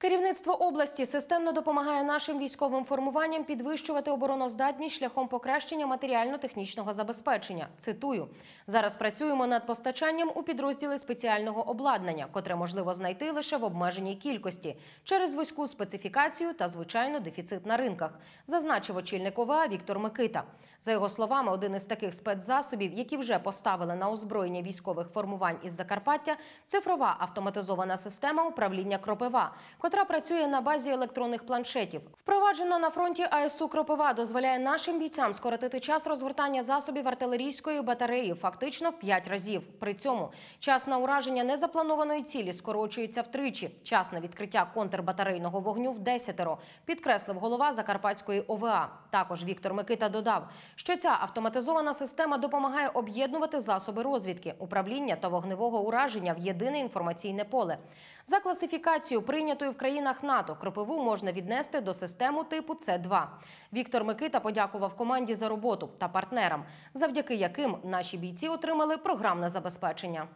Керівництво області системно допомагає нашим військовим формуванням підвищувати обороноздатність шляхом покращення матеріально-технічного забезпечення. Цитую зараз працюємо над постачанням у підрозділи спеціального обладнання, котре можливо знайти лише в обмеженій кількості через вузьку специфікацію та звичайно дефіцит на ринках, зазначив очільник ОВА Віктор Микита. За його словами, один із таких спецзасобів, які вже поставили на озброєння військових формувань із Закарпаття, цифрова автоматизована система управління кропива котра працює на базі електронних планшетів. Впроваджена на фронті АСУ Кропива дозволяє нашим бійцям скоротити час розгортання засобів артилерійської батареї фактично в 5 разів. При цьому час на ураження незапланованої цілі скорочується втричі. Час на відкриття контрбатарейного вогню в десятеро. Підкреслив голова Закарпатської ОВА. Також Віктор Микита додав, що ця автоматизована система допомагає об'єднувати засоби розвідки, управління та вогневого ураження в єдине інформаційне поле. За класифікацією прийнятою в країнах НАТО кропиву можна віднести до систему типу С2. Віктор Микита подякував команді за роботу та партнерам, завдяки яким наші бійці отримали програмне забезпечення.